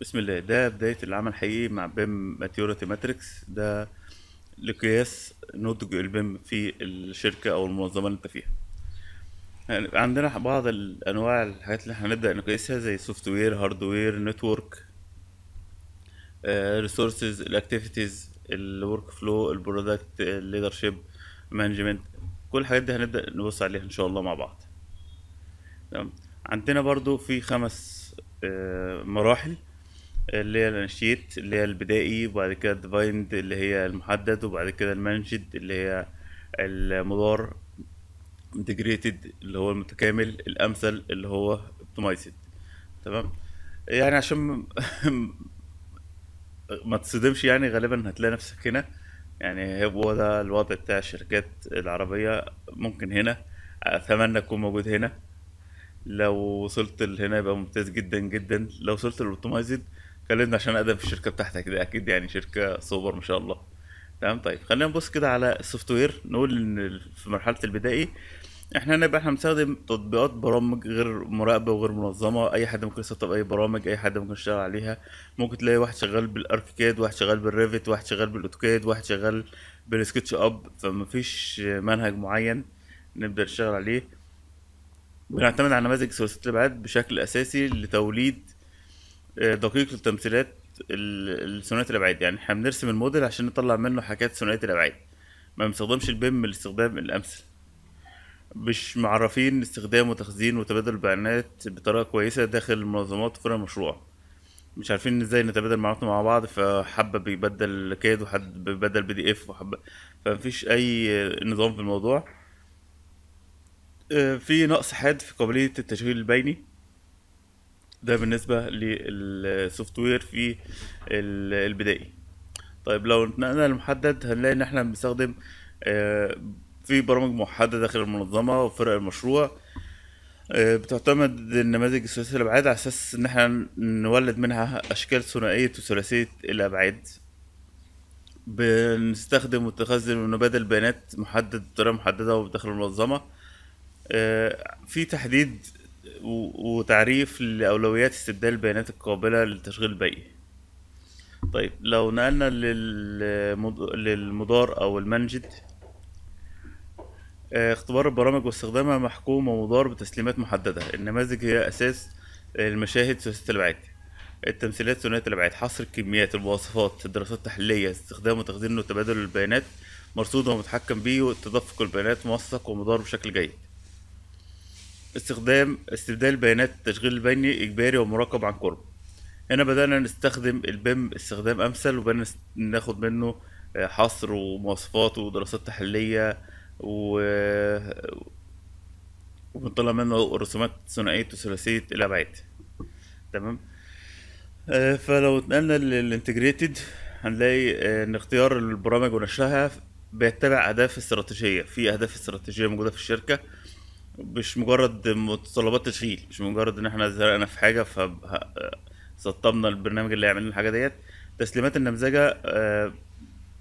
بسم الله ده بداية العمل الحقيقي مع بيم ماتيوريتي ماتريكس ده لقياس نضج البيم في الشركة أو المنظمة اللي أنت فيها يعني عندنا بعض الأنواع الحاجات اللي احنا هنبدأ نقيسها زي سوفت وير هارد وير نتورك ريسورسز الاكتيفيتيز الورك فلو البرودكت الليدرشيب مانجمنت كل الحاجات دي هنبدأ نبص عليها إن شاء الله مع بعض تمام عندنا برضو في خمس آه، مراحل اللي هي الانشيت اللي هي البدائي وبعد كده الديفايند اللي هي المحدد وبعد كده المانجد اللي هي المضار انتجريتد اللي هو المتكامل الامثل اللي هو اوبتمايزد تمام يعني عشان ما تصدمش يعني غالبا هتلاقي نفسك هنا يعني هو ده الوضع بتاع الشركات العربية ممكن هنا أتمنى أكون موجود هنا لو وصلت لهنا يبقى ممتاز جدا جدا لو وصلت للأوبتمايزد اتكلمنا عشان اقدم في الشركه بتاعتك دي اكيد يعني شركه سوبر ما شاء الله تمام طيب خلينا نبص كده على السوفت وير نقول ان في مرحله البدائي احنا هنبقى احنا بنستخدم تطبيقات برامج غير مراقبه وغير منظمه اي حد ممكن يسطب اي برامج اي حد ممكن يشتغل عليها ممكن تلاقي واحد شغال بالاركيكاد واحد شغال بالريفت واحد شغال بالاوتوكاد واحد شغال بالسكتش اب فمفيش منهج معين نبدا نشتغل عليه بنعتمد على نماذج ثلاثيه الابعاد بشكل اساسي لتوليد آه، دقيق لتمثيلات الثنائيات الابعاد يعني احنا بنرسم الموديل عشان نطلع منه حاجات ثنائيه الابعاد ما بنستخدمش البيم لاستخدام الامثل مش معرفين استخدام وتخزين وتبادل البيانات بطريقه كويسه داخل المنظمات وفرق المشروع مش عارفين ازاي نتبادل معلوماتنا مع بعض فحبة بيبدل كاد وحد بيبدل بي دي اف وحبة فمفيش اي نظام في الموضوع آه، في نقص حاد في قابلية التشغيل البيني ده بالنسبة للسوفت وير في البدائي طيب لو نقلنا المحدد هنلاقي ان احنا بنستخدم آه، في برامج محددة داخل المنظمة وفرق المشروع آه، بتعتمد النماذج الثلاثية الأبعاد على أساس إن احنا نولد منها أشكال ثنائية وثلاثية الأبعاد بنستخدم وتخزن ونبادل بيانات محدد بطريقة محددة وداخل المنظمة آه، في تحديد وتعريف لأولويات استبدال البيانات القابلة للتشغيل البيئي طيب لو نقلنا للمدار أو المنجد آه، اختبار البرامج واستخدامها محكوم ومدار بتسليمات محددة النماذج هي أساس المشاهد ثلاثية الأبعاد التمثيلات ثنائية الأبعاد حصر الكميات المواصفات الدراسات التحليلية استخدام وتخزين وتبادل البيانات مرصود ومتحكم به وتدفق البيانات موثق ومدار بشكل جيد استخدام استبدال بيانات التشغيل البيني إجباري ومراقب عن قرب هنا بدأنا نستخدم البيم استخدام أمثل وبدأنا ناخد منه آه، حصر ومواصفات ودراسات تحليلية و آه، وبنطلع منه رسومات ثنائية وثلاثية الأبعاد تمام آه، فلو اتنقلنا للانتجريتد هنلاقي ان اختيار البرامج ونشرها بيتبع اهداف استراتيجيه في اهداف استراتيجيه موجوده في الشركه مش مجرد متطلبات تشغيل مش مجرد ان احنا زرقنا في حاجه فسطبنا البرنامج اللي هيعمل لنا الحاجه ديت تسليمات النمذجه آه،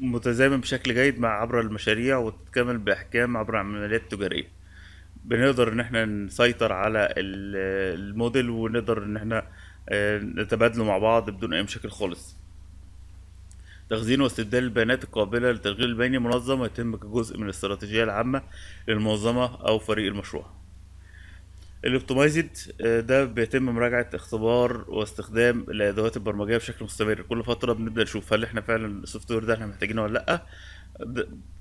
متزامن بشكل جيد مع عبر المشاريع وتتكامل باحكام عبر عمليات تجاريه بنقدر ان احنا نسيطر على الموديل ونقدر ان احنا آه، نتبادله مع بعض بدون اي مشاكل خالص تخزين واستبدال البيانات القابلة للتشغيل البياني منظم ويتم كجزء من الاستراتيجية العامة للمنظمة أو فريق المشروع الاوبتمايزد آه، ده بيتم مراجعة اختبار واستخدام الأدوات البرمجية بشكل مستمر كل فترة بنبدأ نشوف هل احنا فعلا السوفت وير ده احنا محتاجينه ولا لأ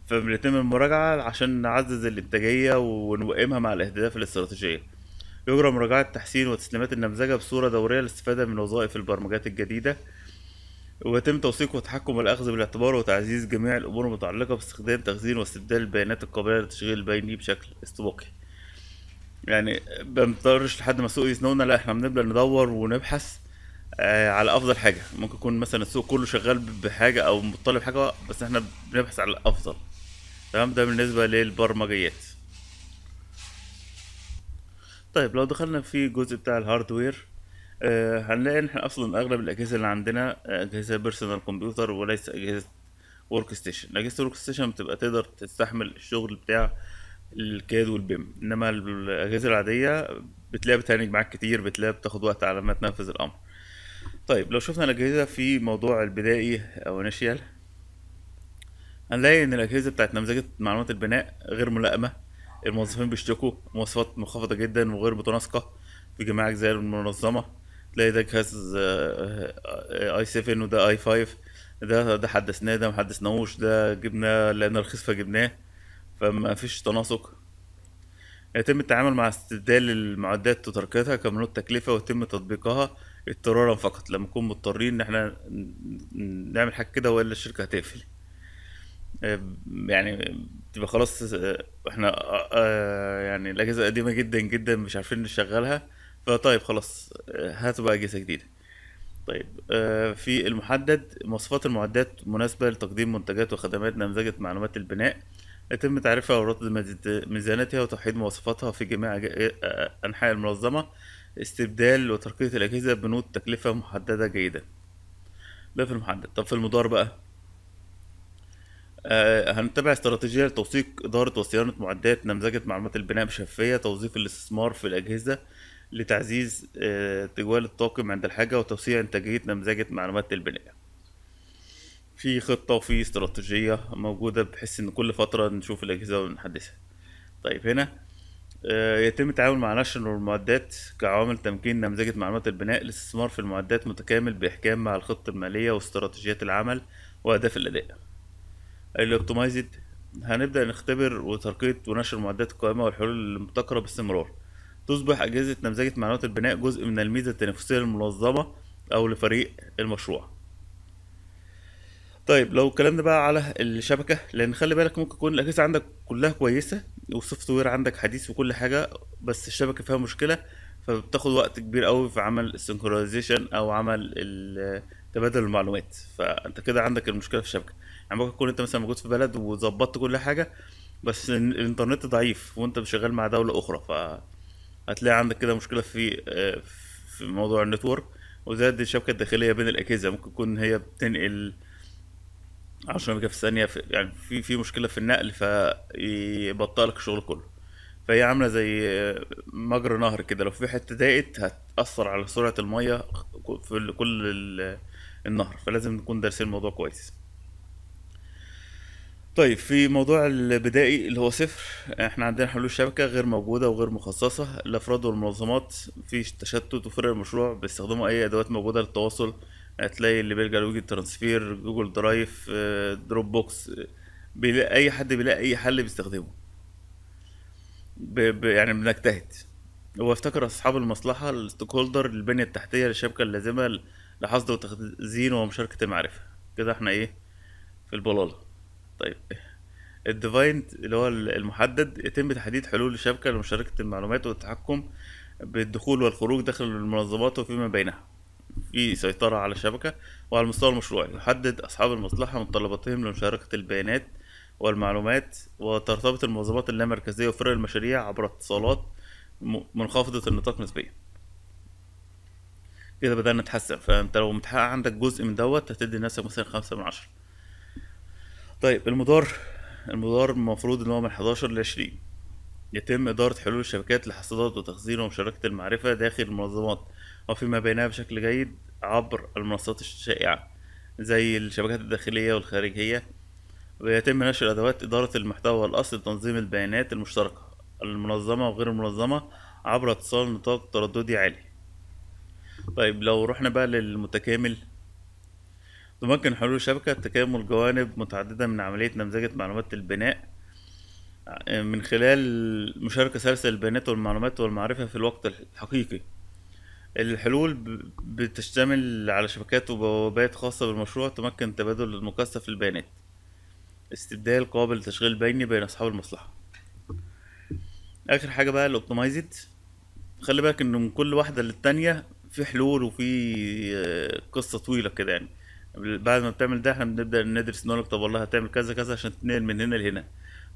فبيتم المراجعة عشان نعزز الإنتاجية ونوائمها مع الأهداف الاستراتيجية يجرى مراجعة تحسين وتسليمات النمذجة بصورة دورية للاستفادة من وظائف البرمجات الجديدة ويتم توثيق وتحكم والأخذ بالاعتبار وتعزيز جميع الأمور المتعلقة باستخدام تخزين واستبدال البيانات القابلة للتشغيل البيني بشكل استباقي يعني بنضطرش لحد ما السوق يسنونا لا احنا بنبدأ ندور ونبحث آه على افضل حاجه ممكن يكون مثلا السوق كله شغال بحاجه او مطالب حاجه بس احنا بنبحث على الافضل تمام ده بالنسبه للبرمجيات طيب لو دخلنا في الجزء بتاع الهاردوير آه، هنلاقي ان احنا اصلا اغلب الاجهزه اللي عندنا آه، اجهزه بيرسونال كمبيوتر وليس اجهزه ورك ستيشن اجهزه ورك ستيشن بتبقى تقدر تستحمل الشغل بتاع الكاد والبيم انما الاجهزه العاديه بتلاقي بتهنج معاك كتير بتلاقي بتاخد وقت على ما تنفذ الامر طيب لو شفنا الاجهزه في موضوع البدائي او انيشيال هنلاقي ان الاجهزه بتاعت نمذجه معلومات البناء غير ملائمه الموظفين بيشتكوا مواصفات منخفضه جدا وغير متناسقه في جميع اجزاء المنظمه تلاقي ده جهاز اي آه، 7 آه، آه، وده اي 5 ده ده حدثناه ده ما حدثناهوش ده جبناه لان رخيص فجبناه فما فيش تناسق يتم التعامل مع استبدال المعدات وتركتها كمنوط تكلفة ويتم تطبيقها اضطرارا فقط لما نكون مضطرين ان احنا نعمل حاجة كده والا الشركة هتقفل يعني تبقى خلاص احنا يعني الاجهزة قديمة جدا جدا مش عارفين نشغلها آه، طيب خلاص آه، هاتوا بقى اجهزه جديدة طيب آه، في المحدد مواصفات المعدات مناسبة لتقديم منتجات وخدمات نمذجة معلومات البناء يتم تعريفها ورصد ميزانتها وتوحيد مواصفاتها في جميع أنحاء المنظمة استبدال وترقية الأجهزة بنود تكلفة محددة جيدة ده في المحدد طب في المدار بقى آه هنتبع استراتيجية لتوثيق إدارة وصيانة معدات نمذجة معلومات البناء بشفافية توظيف الاستثمار في الأجهزة لتعزيز آه، تجوال الطاقم عند الحاجة وتوسيع إنتاجية نمذجة معلومات البناء في خطة وفي استراتيجية موجودة بحيث إن كل فترة نشوف الأجهزة ونحدثها طيب هنا آه، يتم التعامل مع نشر المعدات كعوامل تمكين نمذجة معلومات البناء للاستثمار في المعدات متكامل بإحكام مع الخطة المالية واستراتيجيات العمل وأهداف الأداء الاوبتمايزد هنبدأ نختبر وترقية ونشر معدات القائمة والحلول المبتكرة باستمرار تصبح أجهزة نمذجة معلومات البناء جزء من الميزة التنافسية للمنظمة أو لفريق المشروع طيب لو اتكلمنا بقى على الشبكة لأن خلي بالك ممكن تكون الأجهزة عندك كلها كويسة والسوفت وير عندك حديث وكل حاجة بس الشبكة فيها مشكلة فبتاخد وقت كبير قوي في عمل السنكرونايزيشن أو عمل تبادل المعلومات فأنت كده عندك المشكلة في الشبكة يعني ممكن تكون أنت مثلا موجود في بلد وظبطت كل حاجة بس الإنترنت ضعيف وأنت شغال مع دولة أخرى ف هتلاقي عندك كده مشكله في آه، في موضوع النتورك وزاد الشبكه الداخليه بين الاجهزه ممكن تكون هي بتنقل 10 ميجا في الثانيه في يعني في في مشكله في النقل فيبطئ لك الشغل كله فهي عامله زي آه، مجرى نهر كده لو في حته ضاقت هتاثر على سرعه الميه في كل النهر فلازم نكون دارسين الموضوع كويس طيب في موضوع البدائي اللي هو صفر احنا عندنا حلول شبكة غير موجودة وغير مخصصة لأفراد والمنظمات في تشتت وفرق المشروع بيستخدموا أي أدوات موجودة للتواصل هتلاقي اللي بيلجأ لويجي ترانسفير جوجل درايف آه، دروب بوكس أي حد بيلاقي أي حل بيستخدمه ب... يعني بنجتهد هو افتكر أصحاب المصلحة الستوك هولدر البنية التحتية للشبكة اللازمة لحصد وتخزين ومشاركة المعرفة كده احنا ايه في البلالة طيب الديفاين اللي هو المحدد يتم تحديد حلول الشبكة لمشاركة المعلومات والتحكم بالدخول والخروج داخل المنظمات وفيما بينها في سيطرة على الشبكة وعلى المستوى المشروعي يحدد أصحاب المصلحة متطلباتهم لمشاركة البيانات والمعلومات وترتبط المنظمات اللامركزية وفرق المشاريع عبر اتصالات منخفضة النطاق نسبيا كده بدأنا نتحسن فانت لو متحقق عندك جزء من دوت هتدي نفسك مثلا خمسة من عشرة طيب المدار المدار المفروض ان هو من 11 ل 20 يتم إدارة حلول الشبكات لحصادات وتخزين ومشاركة المعرفة داخل المنظمات وفيما بينها بشكل جيد عبر المنصات الشائعة زي الشبكات الداخلية والخارجية ويتم نشر أدوات إدارة المحتوى والأصل لتنظيم البيانات المشتركة المنظمة وغير المنظمة عبر اتصال نطاق ترددي عالي طيب لو رحنا بقى للمتكامل تمكن حلول الشبكة تكامل جوانب متعددة من عملية نمذجة معلومات البناء من خلال مشاركة سلسة البيانات والمعلومات والمعرفة في الوقت الحقيقي الحلول بتشتمل على شبكات وبوابات خاصة بالمشروع تمكن تبادل المكثف للبيانات استبدال قابل لتشغيل بيني بين أصحاب المصلحة آخر حاجة بقى الأوبتمايزد خلي بالك إن من كل واحدة للتانية في حلول وفي آه، قصة طويلة كده يعني بعد ما بتعمل ده احنا بنبدا ندرس نقول لك طب والله هتعمل كذا كذا عشان تتنقل من هنا لهنا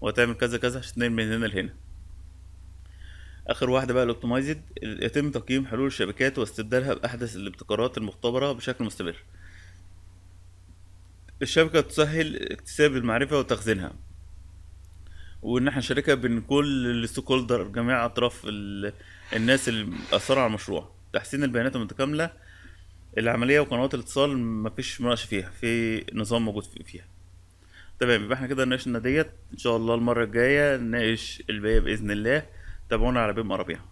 وهتعمل كذا كذا عشان تتنقل من هنا لهنا اخر واحده بقى الاوبتمايزد يتم تقييم حلول الشبكات واستبدالها باحدث الابتكارات المختبره بشكل مستمر الشبكه تسهل اكتساب المعرفه وتخزينها وان احنا شركه بين كل الستيك هولدر جميع اطراف الناس اللي اثروا على المشروع تحسين البيانات المتكامله العمليه وقنوات الاتصال مفيش مناقشه فيها في نظام موجود فيها تمام يبقى احنا كده ناقشنا ديت ان شاء الله المره الجايه نناقش الباقي باذن الله تابعونا على بيم عربيه